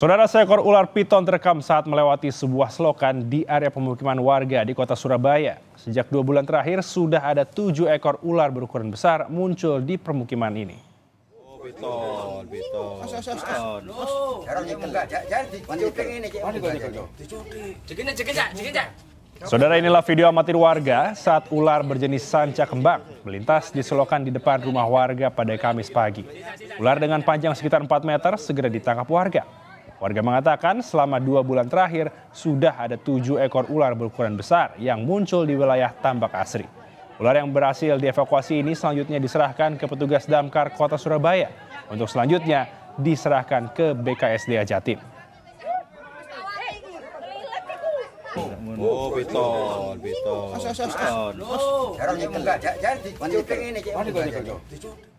Saudara seekor ular piton terekam saat melewati sebuah selokan di area pemukiman warga di kota Surabaya. Sejak dua bulan terakhir sudah ada tujuh ekor ular berukuran besar muncul di permukiman ini. Saudara inilah video amatir warga saat ular berjenis sanca kembang melintas di selokan di depan rumah warga pada Kamis pagi. Ular dengan panjang sekitar 4 meter segera ditangkap warga. Warga mengatakan selama dua bulan terakhir sudah ada tujuh ekor ular berukuran besar yang muncul di wilayah Tambak Asri. Ular yang berhasil dievakuasi ini selanjutnya diserahkan ke petugas damkar kota Surabaya untuk selanjutnya diserahkan ke BKSDA Jatim. Oh, beton, beton.